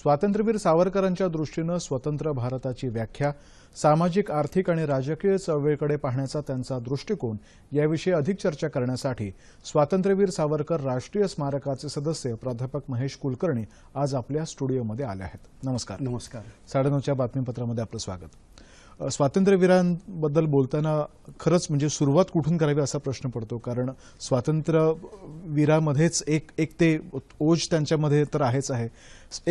स्वातंत्र्यवीर सावरकरांच्या दृष्टीनं स्वतंत्र भारताची व्याख्या सामाजिक आर्थिक आणि राजकीय चळवळीकडे पाहण्याचा त्यांचा दृष्टिकोन याविषयी अधिक चर्चा करण्यासाठी स्वातंत्र्यवीर सावरकर राष्ट्रीय स्मारकाचे सदस्य प्राध्यापक महेश कुलकर्णी आज आपल्या स्टुडिओमध्ये आले आहेत नमस्कार नमस्कार साडेनऊच्या बातमीपत्रामध्ये आपलं स्वागत स्वातंत्र्यवीरांबद्दल बोलताना खरंच म्हणजे सुरुवात कुठून करावी असा प्रश्न पडतो कारण स्वातंत्र्यवीरामध्येच एक एक ते ओज त्यांच्यामध्ये तर आहेच आहे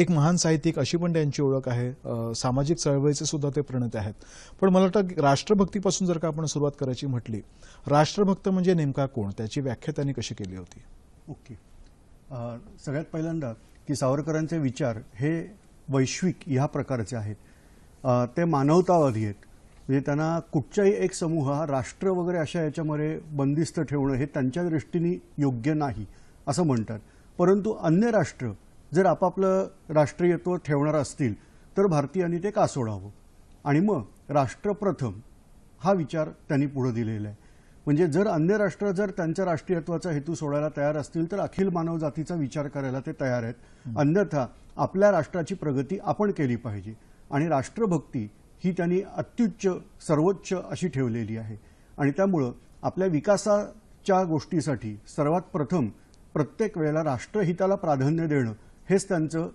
एक महान साहित्यिक अशी पण त्यांची ओळख आहे सामाजिक चळवळीचे सुद्धा ते प्रणेते आहेत पण मला वाटतं राष्ट्रभक्तीपासून जर का आपण सुरुवात करायची म्हटली राष्ट्रभक्त म्हणजे नेमका कोण त्याची व्याख्या त्यांनी कशी केली होती ओके सगळ्यात पहिल्यांदा की सावरकरांचे विचार हे वैश्विक ह्या प्रकारचे आहेत ते मानवतावादी आहेत म्हणजे त्यांना कुठच्याही एक समूह हा राष्ट्र वगैरे अशा याच्यामध्ये बंदिस्त ठेवणं हे त्यांच्या दृष्टीने योग्य नाही असं म्हणतात परंतु अन्य राष्ट्र जर आपापलं राष्ट्रीयत्व ठेवणार असतील तर भारतीयांनी ते का सोडावं आणि मग राष्ट्रप्रथम हा विचार त्यांनी पुढे दिलेला आहे म्हणजे जर अन्य राष्ट्र जर त्यांच्या राष्ट्रीयत्वाचा हेतू सोडायला तयार असतील तर अखिल मानवजातीचा विचार करायला ते तयार आहेत अन्यथा आपल्या राष्ट्राची प्रगती आपण केली पाहिजे आणि राष्ट्रभक्ती ही त्यांनी अत्युच्च सर्वोच्च अशी ठेवलेली आहे आणि त्यामुळं आपल्या विकासाच्या गोष्टीसाठी सर्वात प्रथम प्रत्येक वेळेला राष्ट्रहिताला प्राधान्य देणं हेच त्यांचं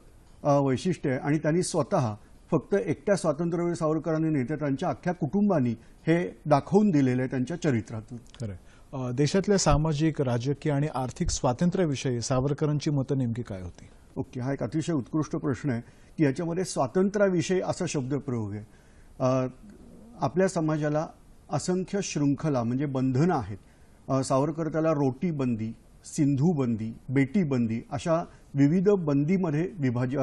वैशिष्ट्य आहे आणि त्यांनी स्वतः फक्त एकट्या स्वातंत्र्यवीर सावरकरांनी नेते त्यांच्या अख्ख्या कुटुंबांनी हे दाखवून दिलेलं आहे त्यांच्या चरित्रातून खरं देशातल्या सामाजिक राजकीय आणि आर्थिक स्वातंत्र्याविषयी सावरकरांची मतं नेमकी काय होती ओके हा एक अतिशय उत्कृष्ट प्रश्न आहे की याच्यामध्ये स्वातंत्र्याविषयी असा शब्दप्रयोग आहे आपल्या समाजाला असंख्य शृंखला म्हणजे बंधनं आहेत सावरकर त्याला रोटी बंदी सिंधू बंदी बेटी बंदी अशा विविध बंदीमध्ये विभाज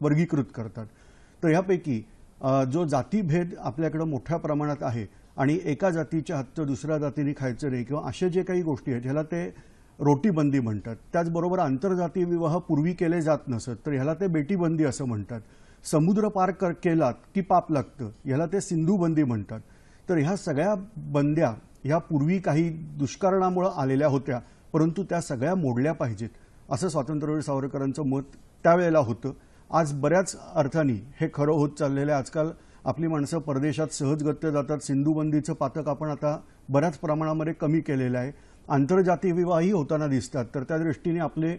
वर्गीकृत करतात तर ह्यापैकी जो जातीभेद आपल्याकडं मोठ्या प्रमाणात आहे आणि एका जातीच्या हत्त दुसऱ्या जातीने खायचं नाही किंवा असे जे काही गोष्टी आहेत ह्याला ते रोटीबंदी म्हणतात त्याचबरोबर आंतरजातीय विवाह पूर्वी केले जात नसत तर ह्याला ते बेटीबंदी असं म्हणतात समुद्र पार कर केलात की पाप लागतं ह्याला ते सिंधूबंदी म्हणतात तर ह्या सगळ्या बंद्या ह्या पूर्वी काही दुष्कारणामुळे आलेल्या होत्या परंतु त्या सगळ्या मोडल्या पाहिजेत असं स्वातंत्र्यवीर सावरकरांचं मत त्यावेळेला होतं आज बऱ्याच अर्थाने हे खरं होत चाललेलं आहे आजकाल आपली माणसं परदेशात सहजगत्य जातात सिंधुबंदीचं पातक आपण आता बऱ्याच प्रमाणामध्ये कमी केलेलं आहे आंतरजातीय विवाही होताना दिसतात तर त्या दृष्टीने आपले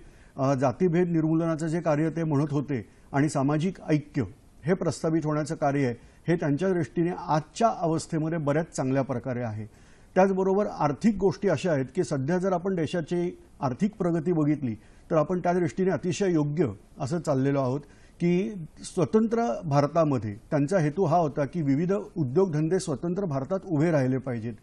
जातीभेद निर्मूलनाचं जे कार्य ते म्हणत होते आणि सामाजिक ऐक्य हे प्रस्तावित होण्याचं कार्य आहे हे त्यांच्या दृष्टीने आजच्या अवस्थेमध्ये बऱ्याच चांगल्या प्रकारे आहे त्याचबरोबर आर्थिक गोष्टी अशा आहेत की सध्या जर आपण देशाची आर्थिक प्रगती बघितली तर आपण त्या दृष्टीने अतिशय योग्य असं चाललेलो आहोत की स्वतंत्र भारतामध्ये त्यांचा हेतू हा होता की विविध उद्योगधंदे स्वतंत्र भारतात उभे राहिले पाहिजेत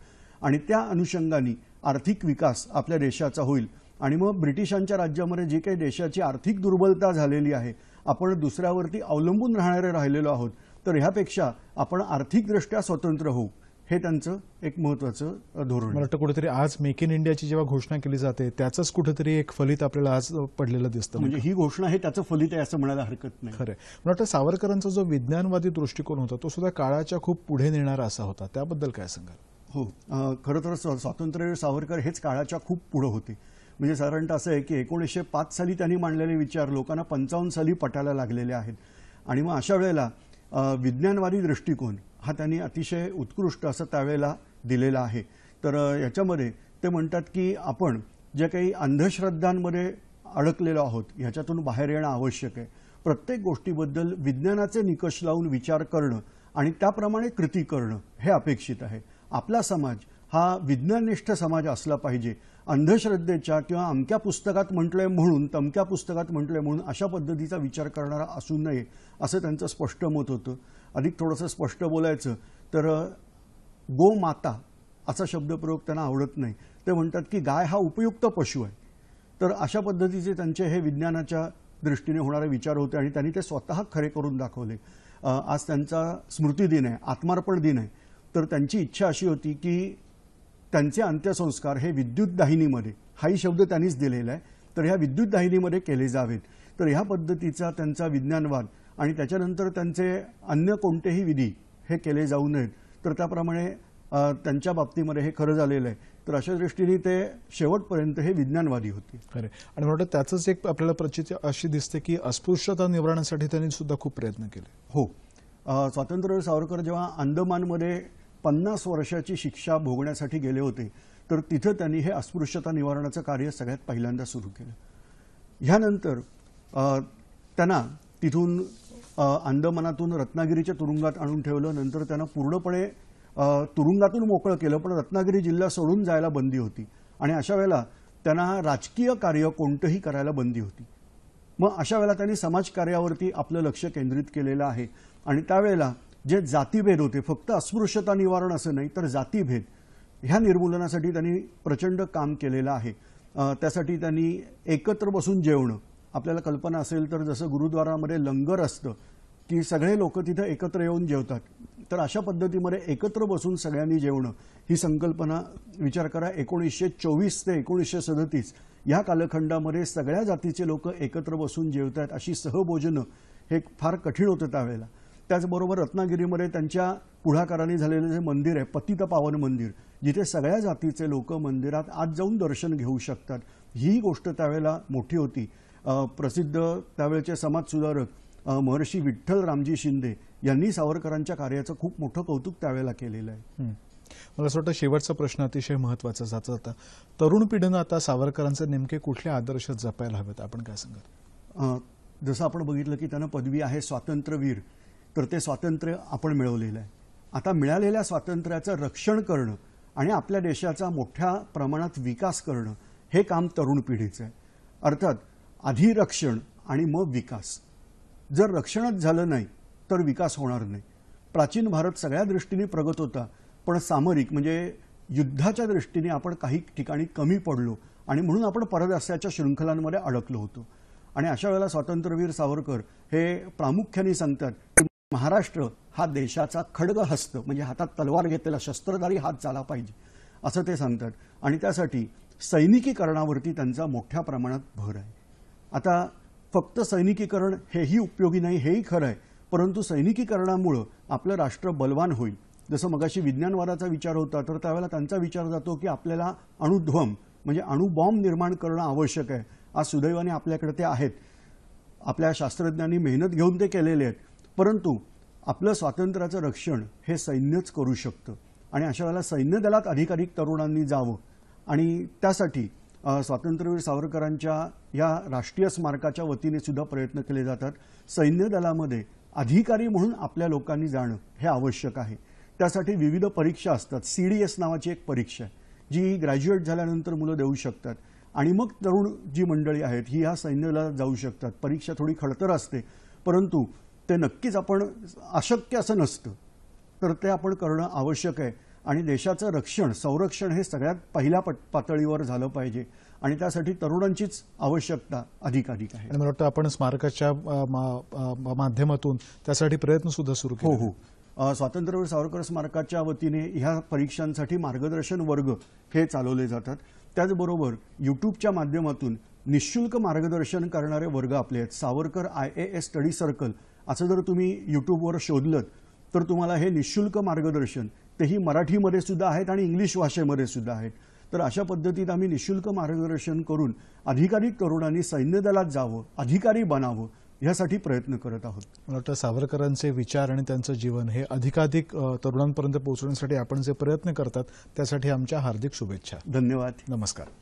आणि त्या अनुषंगाने आर्थिक विकास आपल्या देशाचा होईल आणि मग ब्रिटिशांच्या राज्यामध्ये जी काही देशाची आर्थिक दुर्बलता झालेली आहे आपण दुसऱ्यावरती अवलंबून राहणारे राहिलेलो आहोत तर ह्यापेक्षा आपण आर्थिकदृष्ट्या स्वतंत्र होऊ हे त्यांचं एक महत्वाचं धोरण वाटतं कुठेतरी आज मेक इन इंडियाची जेव्हा घोषणा केली जाते त्याचंच कुठेतरी एक फलित आपल्याला आज पडलेलं दिसतं म्हणजे ही घोषणा हे त्याचं फलित आहे असं म्हणायला हरकत नाही खरं मला वाटतं सावरकरांचा जो विज्ञानवादी दृष्टिकोन होता तो सुद्धा काळाच्या खूप पुढे नेणारा असा होता त्याबद्दल काय सांगाल हो खरं तर स्वातंत्र्यवीर सावरकर हेच काळाच्या खूप पुढं होते म्हणजे साधारणतः असं आहे की एकोणीसशे पाच साली त्यांनी मांडलेले विचार लोकांना पंचावन्न साली पटायला लागलेले आहेत आणि मग अशा वेळेला विज्ञानवादी दृष्टिकोन हा त्यांनी अतिशय उत्कृष्ट असं त्यावेळेला दिलेला आहे तर याच्यामध्ये ते म्हणतात की आपण जे काही अंधश्रद्धांमध्ये अडकलेलो आहोत ह्याच्यातून बाहेर येणं आवश्यक आहे प्रत्येक गोष्टीबद्दल विज्ञानाचे निकष लावून विचार करणं आणि त्याप्रमाणे कृती करणं हे अपेक्षित आहे आपला समाज हा विज्ञाननिष्ठ समाज असला पाहिजे अंधश्रद्धेच्या किंवा अमक्या पुस्तकात म्हटलंय म्हणून तमक्या पुस्तकात म्हटलंय म्हणून अशा पद्धतीचा विचार करणारा असू नये असं त्यांचं स्पष्ट मत होतं अधिक थोडंसं स्पष्ट बोलायचं तर गोमाता असा शब्दप्रयोग त्यांना आवडत नाही ते म्हणतात की गाय हा उपयुक्त पशु आहे तर अशा पद्धतीचे त्यांचे हे विज्ञानाच्या दृष्टीने होणारे विचार होते आणि त्यांनी ते स्वतः खरे करून दाखवले आज त्यांचा स्मृतिदिन आहे आत्मार्पण दिन आहे तर त्यांची इच्छा अशी होती की त्यांचे अंत्यसंस्कार हे दाहिनीमध्ये हाही शब्द त्यांनीच दिलेला आहे तर ह्या दाहिनीमध्ये केले जावेत तर ह्या पद्धतीचा त्यांचा विज्ञानवाद आणि त्याच्यानंतर त्यांचे अन्य कोणतेही विधी हे केले जाऊ नयेत तर त्याप्रमाणे त्यांच्या बाबतीमध्ये हे खरं झालेलं आहे तर अशा दृष्टीने ते शेवटपर्यंत हे विज्ञानवादी होते खरे आणि वाटतं त्याचंच एक आपल्याला प्रचित अशी दिसते की अस्पृश्यता निवारण्यासाठी त्यांनी सुद्धा खूप प्रयत्न केले हो स्वातंत्र्यवीर सावरकर जेव्हा अंदमानमध्ये पन्नास वर्षाची शिक्षा भोगण्यासाठी गेले होते तर तिथं त्यांनी हे अस्पृश्यता निवारणाचं कार्य सगळ्यात पहिल्यांदा सुरू केलं ह्यानंतर त्यांना तिथून अंदमानातून रत्नागिरीच्या तुरुंगात आणून ठेवलं नंतर त्यांना पूर्णपणे तुरुंगातून मोकळं केलं पण रत्नागिरी जिल्हा सोडून जायला बंदी होती आणि अशा वेळेला त्यांना राजकीय कार्य कोणतंही करायला बंदी होती मग अशा वेळेला त्यांनी समाजकार्यावरती आपलं लक्ष केंद्रित केलेलं आहे आणि त्यावेळेला जे जातीभेद होते फक्त अस्पृश्यता निवारण असं नाही तर जातीभेद ह्या निर्मूलनासाठी त्यांनी प्रचंड काम केलेलं आहे त्यासाठी त्यांनी एकत्र बसून जेवणं आपल्याला कल्पना असेल तर जसं गुरुद्वारामध्ये लंगर असतं की सगळे लोक तिथं एकत्र येऊन जेवतात तर अशा पद्धतीमध्ये एकत्र बसून सगळ्यांनी जेवणं ही संकल्पना विचार करा एकोणीसशे चोवीस ते एकोणीसशे सदतीस या कालखंडामध्ये सगळ्या जातीचे लोक एकत्र बसून जेवतात अशी सहभोजनं हे फार कठीण होतं त्यावेळेला त्याचबरोबर रत्नागिरीमध्ये त्यांच्या पुढाकाराने झालेलं जे मंदिर आहे पतित पावन मंदिर जिथे सगळ्या जातीचे लोक मंदिरात आज जाऊन दर्शन घेऊ शकतात ही गोष्ट त्यावेळेला मोठी होती प्रसिद्ध त्यावेळेचे समाजसुधारक महर्षी विठ्ठल रामजी शिंदे यांनी सावरकरांच्या कार्याचं खूप मोठं कौतुक त्यावेळेला केलेलं आहे मला असं वाटतं शेवटचा प्रश्न अतिशय महत्वाचा जाता होता तरुण पिढीनं आता सावरकरांचे नेमके कुठले आदर्श जपायला हवेत आपण काय सांगाल जसं आपण बघितलं की त्यांना पदवी आहे स्वातंत्र्यवीर तर ते स्वातंत्र्य आपण मिळवलेलं आहे आता मिळालेल्या स्वातंत्र्याचं रक्षण करणं आणि आपल्या देशाचा मोठ्या प्रमाणात विकास करणं हे काम तरुण पिढीचं आहे अर्थात आधी रक्षण आणि मग विकास जर रक्षणच झालं नाही तर विकास होणार नाही प्राचीन भारत सगळ्या दृष्टीने प्रगत होता पण सामरिक म्हणजे युद्धाच्या दृष्टीने आपण काही ठिकाणी कमी पडलो आणि म्हणून आपण परदास्याच्या शृंखलांमध्ये अडकलो होतो आणि अशा वेळेला स्वातंत्र्यवीर सावरकर हे प्रामुख्याने सांगतात महाराष्ट्र हा देशाचा हस्त म्हणजे हातात तलवार घेतलेला शस्त्रधारी हात झाला पाहिजे असं ते सांगतात आणि त्यासाठी सैनिकीकरणावरती त्यांचा मोठ्या प्रमाणात भर आहे आता फक्त सैनिकीकरण हेही उपयोगी नाही हेही खरं आहे परंतु सैनिकीकरणामुळं आपलं राष्ट्र बलवान होईल जसं मगाशी विज्ञानवादाचा विचार होता तर त्यावेळेला त्यांचा विचार जातो की आपल्याला अणुध्वम म्हणजे अणुबॉम्ब निर्माण करणं आवश्यक आहे आज सुदैवाने आपल्याकडे ते आहेत आपल्या शास्त्रज्ञांनी मेहनत घेऊन ते केलेले आहेत परंतु आपलं स्वातंत्र्याचं रक्षण हे सैन्यच करू शकतं आणि अशा वेळेला सैन्य दलात अधिकाधिक तरुणांनी जावं आणि त्यासाठी स्वातंत्र्यवीर सावरकरांच्या या राष्ट्रीय स्मारकाच्या वतीने सुद्धा प्रयत्न केले जातात सैन्य दलामध्ये अधिकारी म्हणून आपल्या लोकांनी जाणं हे आवश्यक आहे त्यासाठी विविध परीक्षा असतात सी डी एस नावाची एक परीक्षा आहे जी ग्रॅज्युएट झाल्यानंतर मुलं देऊ शकतात आणि मग तरुण जी मंडळी आहेत ही ह्या सैन्य जाऊ शकतात परीक्षा थोडी खडतर असते परंतु ते नक्कीच आपण अशक्य असं नसतं तर ते आपण करणं आवश्यक आहे आणि देशाचं रक्षण संरक्षण हे सगळ्यात पहिल्या पातळीवर झालं पाहिजे आणि त्यासाठी तरुणांचीच आवश्यकता अधिकाधिक आहे मला वाटतं आपण स्मारकाच्या माध्यमातून त्यासाठी प्रयत्न सुद्धा सुरू हो हो स्वातंत्र्यवीर सावरकर स्मारकाच्या वतीने ह्या परीक्षांसाठी मार्गदर्शन वर्ग हे चालवले जातात त्याचबरोबर यूट्यूबच्या माध्यमातून निशुल्क मार्गदर्शन करणारे वर्ग आपले आहेत Savarkar I A S study circle असं जर तुम्ही यूट्यूबवर शोधलं तर तुम्हाला हे निशुल्क मार्गदर्शन तेही मराठीमध्ये सुद्धा आहेत आणि इंग्लिश भाषेमध्ये सुद्धा आहेत तर अशा पद्धतीत आम्ही निशुल्क मार्गदर्शन करून अधिकाधिक तरुणांनी सैन्य दलात जावं अधिकारी बनावं यासाठी प्रयत्न करत आहोत मला वाटतं सावरकरांचे विचार आणि त्यांचं जीवन हे अधिकाधिक तरुणांपर्यंत पोहोचवण्यासाठी आपण जे प्रयत्न करतात त्यासाठी आमच्या हार्दिक शुभेच्छा धन्यवाद नमस्कार